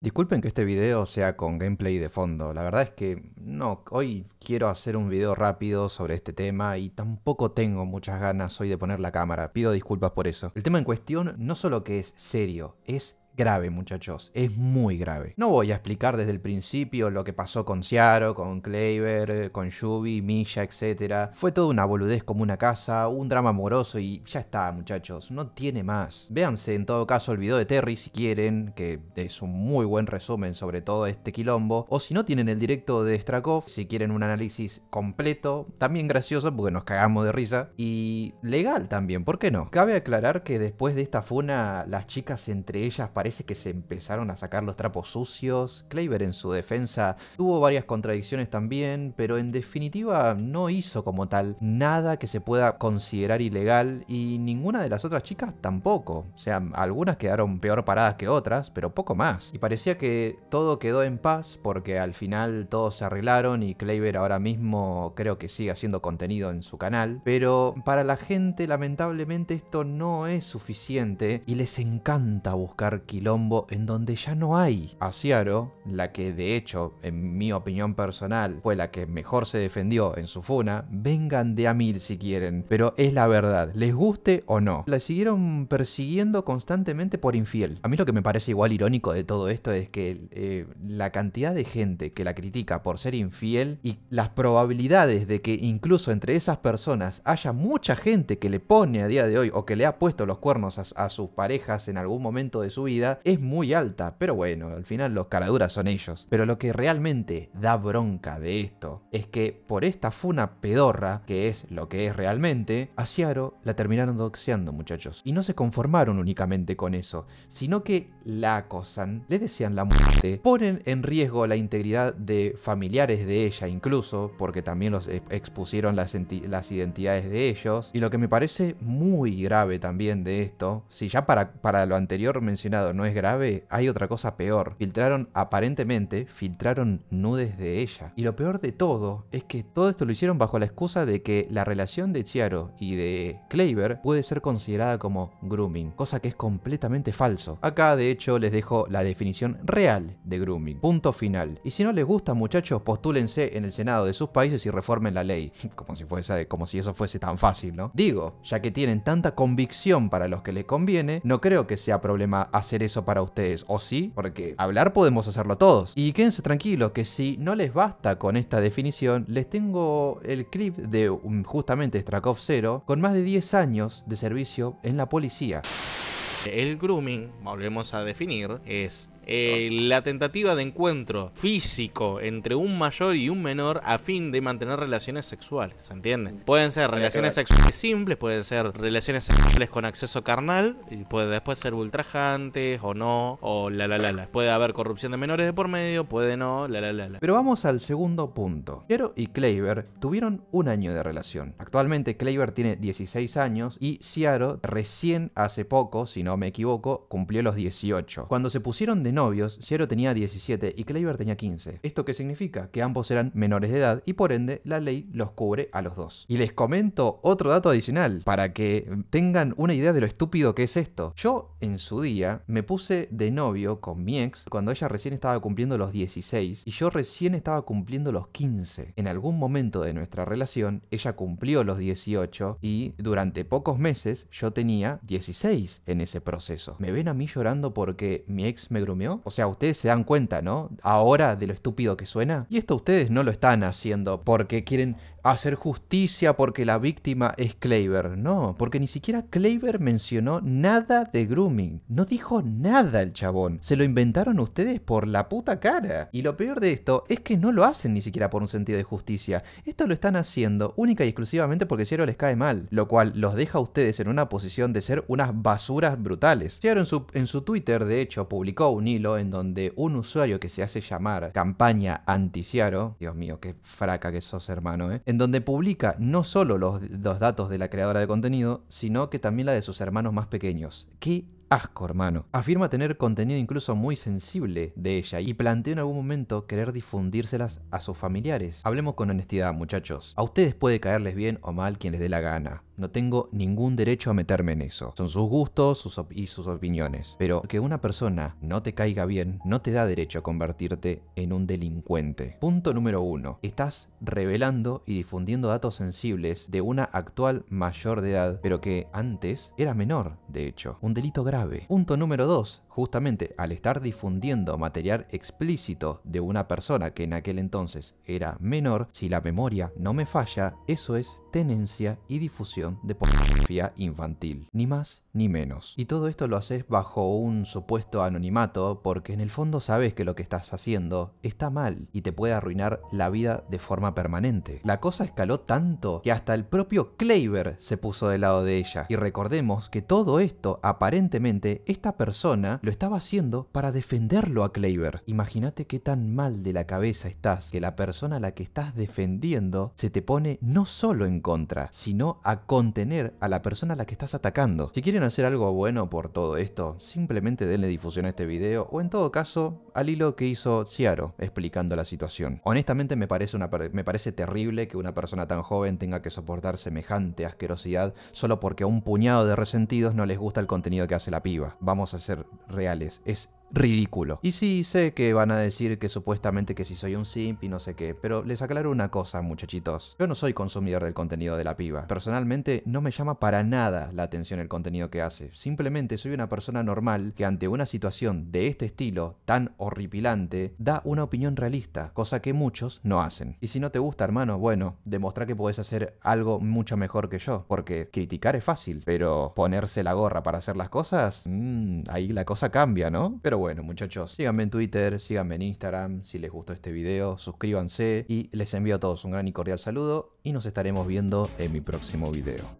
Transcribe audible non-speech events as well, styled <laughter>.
Disculpen que este video sea con gameplay de fondo, la verdad es que no, hoy quiero hacer un video rápido sobre este tema y tampoco tengo muchas ganas hoy de poner la cámara, pido disculpas por eso. El tema en cuestión no solo que es serio, es grave, muchachos. Es muy grave. No voy a explicar desde el principio lo que pasó con Ciaro, con Kleiber, con Yubi, Misha, etc. Fue toda una boludez como una casa, un drama amoroso y ya está, muchachos. No tiene más. Véanse en todo caso el video de Terry si quieren, que es un muy buen resumen sobre todo este quilombo. O si no tienen el directo de Strakov, si quieren un análisis completo, también gracioso porque nos cagamos de risa. Y legal también, ¿por qué no? Cabe aclarar que después de esta funa, las chicas entre ellas parecen parece que se empezaron a sacar los trapos sucios. Kleiber en su defensa tuvo varias contradicciones también, pero en definitiva no hizo como tal nada que se pueda considerar ilegal y ninguna de las otras chicas tampoco. O sea, algunas quedaron peor paradas que otras, pero poco más. Y parecía que todo quedó en paz porque al final todos se arreglaron y Kleiber ahora mismo creo que sigue haciendo contenido en su canal. Pero para la gente lamentablemente esto no es suficiente y les encanta buscar quién en donde ya no hay. Siaro, la que de hecho, en mi opinión personal, fue la que mejor se defendió en su funa, vengan de a mil si quieren, pero es la verdad, les guste o no. La siguieron persiguiendo constantemente por infiel. A mí lo que me parece igual irónico de todo esto es que eh, la cantidad de gente que la critica por ser infiel y las probabilidades de que incluso entre esas personas haya mucha gente que le pone a día de hoy o que le ha puesto los cuernos a sus parejas en algún momento de su vida, es muy alta, pero bueno, al final los caraduras son ellos. Pero lo que realmente da bronca de esto es que por esta funa pedorra, que es lo que es realmente, a Ciaro la terminaron doxeando, muchachos. Y no se conformaron únicamente con eso, sino que la acosan, le decían la muerte, ponen en riesgo la integridad de familiares de ella incluso, porque también los expusieron las, identidades de ellos. Y lo que me parece muy grave también de esto, si ya para lo anterior mencionado no es grave, hay otra cosa peor. Filtraron, aparentemente, filtraron nudes de ella. Y lo peor de todo es que todo esto lo hicieron bajo la excusa de que la relación de Chiaro y de Kleiber puede ser considerada como grooming, cosa que es completamente falso. Acá, de hecho, les dejo la definición real de grooming. Punto final. Y si no les gusta, muchachos, postúlense en el Senado de sus países y reformen la ley. <laughs> como, si fuese, como si eso fuese tan fácil, ¿no? Digo, ya que tienen tanta convicción para los que les conviene, no creo que sea problema hacer eso para ustedes, ¿o sí? Porque hablar podemos hacerlo todos. Y quédense tranquilos que si no les basta con esta definición, les tengo el clip de mm, justamente Strakov 0 con más de 10 años de servicio en la policía. El grooming, volvemos a definir, es eh, la tentativa de encuentro físico entre un mayor y un menor a fin de mantener relaciones sexuales, ¿se entienden? Mm. Pueden ser relaciones sexuales simples, pueden ser relaciones sexuales con acceso carnal, y puede después ser ultrajantes o no, o la la la la. Puede haber corrupción de menores de por medio, puede no, la la la la. Pero vamos al segundo punto. Ciaro y Kleiber tuvieron un año de relación. Actualmente Kleiber tiene 16 años y Ciaro recién hace poco, si no me equivoco, cumplió los 18. Cuando se pusieron de novios, Cero tenía 17 y Kleiber tenía 15. ¿Esto qué significa? Que ambos eran menores de edad y por ende la ley los cubre a los dos. Y les comento otro dato adicional para que tengan una idea de lo estúpido que es esto. Yo en su día me puse de novio con mi ex cuando ella recién estaba cumpliendo los 16 y yo recién estaba cumpliendo los 15. En algún momento de nuestra relación ella cumplió los 18 y durante pocos meses yo tenía 16 en ese proceso. Me ven a mí llorando porque mi ex me grumeó o sea, ustedes se dan cuenta, ¿no? Ahora de lo estúpido que suena. Y esto ustedes no lo están haciendo porque quieren hacer justicia porque la víctima es Kleiber. No, porque ni siquiera Kleiber mencionó nada de grooming. No dijo nada el chabón. Se lo inventaron ustedes por la puta cara. Y lo peor de esto es que no lo hacen ni siquiera por un sentido de justicia. Esto lo están haciendo única y exclusivamente porque Ciaro les cae mal. Lo cual los deja a ustedes en una posición de ser unas basuras brutales. Ciaro en su, en su Twitter, de hecho, publicó un hilo en donde un usuario que se hace llamar campaña anti Dios mío, qué fraca que sos, hermano, ¿eh? donde publica no solo los, los, datos de la creadora de contenido, sino que también la de sus hermanos más pequeños. ¡Qué asco, hermano! Afirma tener contenido incluso muy sensible de ella y plantea en algún momento querer difundírselas a sus familiares. Hablemos con honestidad, muchachos. A ustedes puede caerles bien o mal quien les dé la gana. No tengo ningún derecho a meterme en eso. Son sus gustos sus y sus opiniones. Pero que una persona no te caiga bien no te da derecho a convertirte en un delincuente. Punto número uno. Estás revelando y difundiendo datos sensibles de una actual mayor de edad, pero que antes era menor, de hecho. Un delito grave. Punto número dos justamente al estar difundiendo material explícito de una persona que en aquel entonces era menor, si la memoria no me falla, eso es tenencia y difusión de pornografía infantil, ni más ni menos. Y todo esto lo haces bajo un supuesto anonimato porque en el fondo sabes que lo que estás haciendo está mal y te puede arruinar la vida de forma permanente. La cosa escaló tanto que hasta el propio Kleiber se puso del lado de ella. Y recordemos que todo esto aparentemente esta persona lo estaba haciendo para defenderlo a Kleiber. Imagínate qué tan mal de la cabeza estás que la persona a la que estás defendiendo se te pone no solo en contra, sino a contener a la persona a la que estás atacando. Si quieren hacer algo bueno por todo esto, simplemente denle difusión a este video o en todo caso al hilo que hizo Ciaro explicando la situación. Honestamente me parece, una, me parece terrible que una persona tan joven tenga que soportar semejante asquerosidad solo porque a un puñado de resentidos no les gusta el contenido que hace la piba. Vamos a ser reales. Es ridículo. Y sí, sé que van a decir que supuestamente que si soy un simp y no sé qué, pero les aclaro una cosa, muchachitos. Yo no soy consumidor del contenido de la piba. Personalmente, no me llama para nada la atención el contenido que hace. Simplemente soy una persona normal que ante una situación de este estilo, tan horripilante, da una opinión realista, cosa que muchos no hacen. Y si no te gusta, hermano, bueno, demostrar que podés hacer algo mucho mejor que yo, porque criticar es fácil, pero ponerse la gorra para hacer las cosas, mm, ahí la cosa cambia, ¿no? Pero bueno, muchachos, síganme en Twitter, síganme en Instagram. Si les gustó este video, suscríbanse. Y les envío a todos un gran y cordial saludo. Y nos estaremos viendo en mi próximo video.